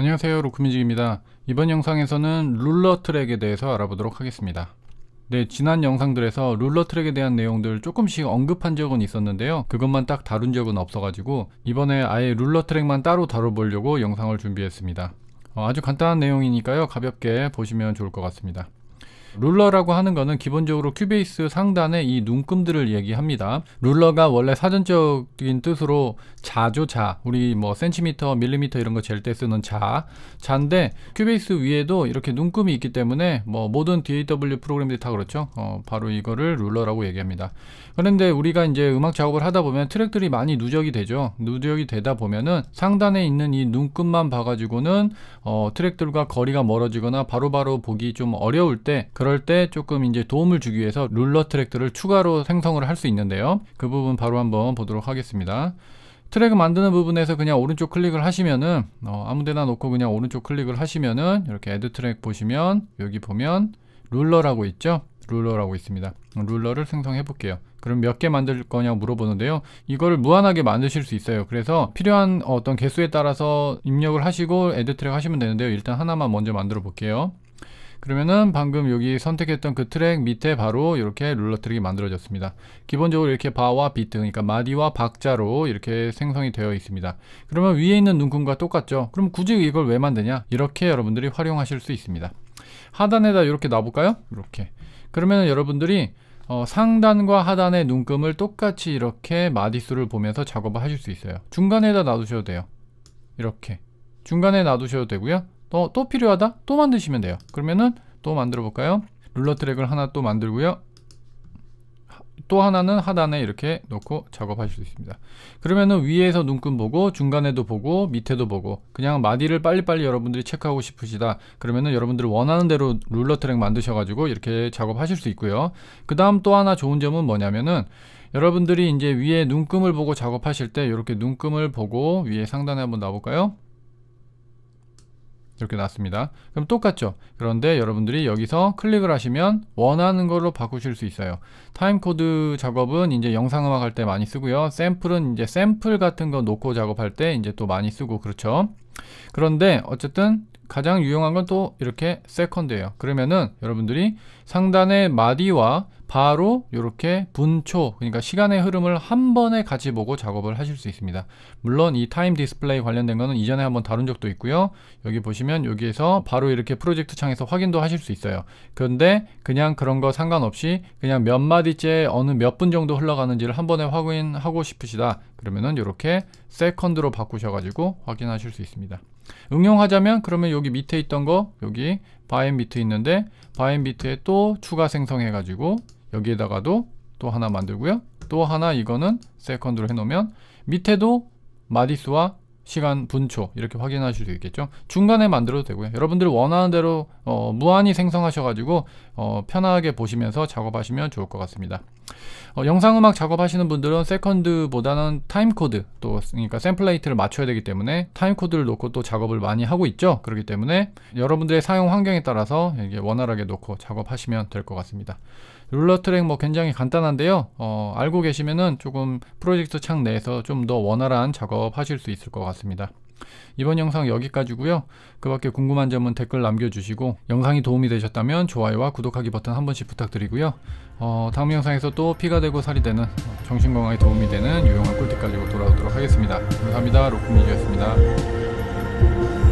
안녕하세요 로크뮤직입니다 이번 영상에서는 룰러 트랙에 대해서 알아보도록 하겠습니다 네 지난 영상들에서 룰러 트랙에 대한 내용들 조금씩 언급한 적은 있었는데요 그것만 딱 다룬 적은 없어가지고 이번에 아예 룰러 트랙만 따로 다뤄보려고 영상을 준비했습니다 어, 아주 간단한 내용이니까요 가볍게 보시면 좋을 것 같습니다 룰러라고 하는 거는 기본적으로 큐베이스 상단의이 눈금들을 얘기합니다. 룰러가 원래 사전적인 뜻으로 자조 자, 우리 뭐 센티미터, 밀리미터 이런 거 잴 때 쓰는 자, 자인데 큐베이스 위에도 이렇게 눈금이 있기 때문에 뭐 모든 DAW 프로그램들이 다 그렇죠. 어, 바로 이거를 룰러라고 얘기합니다. 그런데 우리가 이제 음악 작업을 하다 보면 트랙들이 많이 누적이 되죠. 누적이 되다 보면은 상단에 있는 이 눈금만 봐가지고는 어, 트랙들과 거리가 멀어지거나 바로바로 바로 보기 좀 어려울 때 그럴 때 조금 이제 도움을 주기 위해서 룰러 트랙들을 추가로 생성을 할 수 있는데요. 그 부분 바로 한번 보도록 하겠습니다. 트랙 만드는 부분에서 그냥 오른쪽 클릭을 하시면은 어, 아무데나 놓고 그냥 오른쪽 클릭을 하시면은 이렇게 애드 트랙 보시면 여기 보면 룰러라고 있죠. 룰러라고 있습니다. 룰러를 생성해 볼게요. 그럼 몇 개 만들 거냐고 물어보는데요. 이거를 무한하게 만드실 수 있어요. 그래서 필요한 어떤 개수에 따라서 입력을 하시고 애드 트랙 하시면 되는데요. 일단 하나만 먼저 만들어 볼게요. 그러면은 방금 여기 선택했던 그 트랙 밑에 바로 이렇게 룰러 트랙이 만들어졌습니다. 기본적으로 이렇게 바와 비트 그러니까 마디와 박자로 이렇게 생성이 되어 있습니다. 그러면 위에 있는 눈금과 똑같죠. 그럼 굳이 이걸 왜 만드냐? 이렇게 여러분들이 활용하실 수 있습니다. 하단에다 이렇게 놔볼까요? 이렇게. 그러면 여러분들이 어, 상단과 하단의 눈금을 똑같이 이렇게 마디수를 보면서 작업을 하실 수 있어요. 중간에다 놔두셔도 돼요. 이렇게. 중간에 놔두셔도 되고요. 또, 또 필요하다? 또 만드시면 돼요. 그러면은 또 만들어 볼까요? 룰러 트랙을 하나 또 만들고요. 또 하나는 하단에 이렇게 놓고 작업하실 수 있습니다. 그러면은 위에서 눈금 보고 중간에도 보고 밑에도 보고 그냥 마디를 빨리빨리 여러분들이 체크하고 싶으시다. 그러면은 여러분들 원하는 대로 룰러 트랙 만드셔가지고 이렇게 작업하실 수 있고요. 그 다음 또 하나 좋은 점은 뭐냐면은 여러분들이 이제 위에 눈금을 보고 작업하실 때 이렇게 눈금을 보고 위에 상단에 한번 나볼까요 이렇게 나왔습니다. 그럼 똑같죠. 그런데 여러분들이 여기서 클릭을 하시면 원하는 걸로 바꾸실 수 있어요. 타임코드 작업은 이제 영상음악 할 때 많이 쓰고요. 샘플은 이제 샘플 같은 거 놓고 작업할 때 이제 또 많이 쓰고 그렇죠. 그런데 어쨌든 가장 유용한 건 또 이렇게 세컨드예요. 그러면은 여러분들이 상단에 마디와 바로 이렇게 분초 그러니까 시간의 흐름을 한 번에 같이 보고 작업을 하실 수 있습니다 물론 이 타임 디스플레이 관련된 거는 이전에 한번 다룬 적도 있고요 여기 보시면 여기에서 바로 이렇게 프로젝트 창에서 확인도 하실 수 있어요 그런데 그냥 그런 거 상관없이 그냥 몇 마디째 어느 몇 분 정도 흘러가는지를 한 번에 확인하고 싶으시다 그러면은 이렇게 세컨드로 바꾸셔 가지고 확인하실 수 있습니다 응용하자면 그러면 여기 밑에 있던 거 여기 바인 비트 있는데 바인 비트에 또 추가 생성해 가지고 여기에다가도 또 하나 만들고요. 또 하나 이거는 세컨드로 해놓으면 밑에도 마디수와 시간 분초 이렇게 확인하실 수 있겠죠 중간에 만들어도 되고요 여러분들 원하는 대로 어, 무한히 생성하셔가지고 어, 편하게 보시면서 작업하시면 좋을 것 같습니다 어, 영상음악 작업하시는 분들은 세컨드보다는 타임코드 또 그러니까 샘플레이트를 맞춰야 되기 때문에 타임코드를 놓고 또 작업을 많이 하고 있죠 그렇기 때문에 여러분들의 사용 환경에 따라서 이게 원활하게 놓고 작업하시면 될 것 같습니다 룰러 트랙 뭐 굉장히 간단한데요 어, 알고 계시면은 조금 프로젝트 창 내에서 좀 더 원활한 작업 하실 수 있을 것 같습니다 이번 영상 여기까지고요. 그 밖에 궁금한 점은 댓글 남겨주시고 영상이 도움이 되셨다면 좋아요와 구독하기 버튼 한 번씩 부탁드리고요. 어, 다음 영상에서 또 피가 되고 살이 되는 정신건강에 도움이 되는 유용한 꿀팁 가지고 돌아오도록 하겠습니다. 감사합니다. 로쿠미즈였습니다.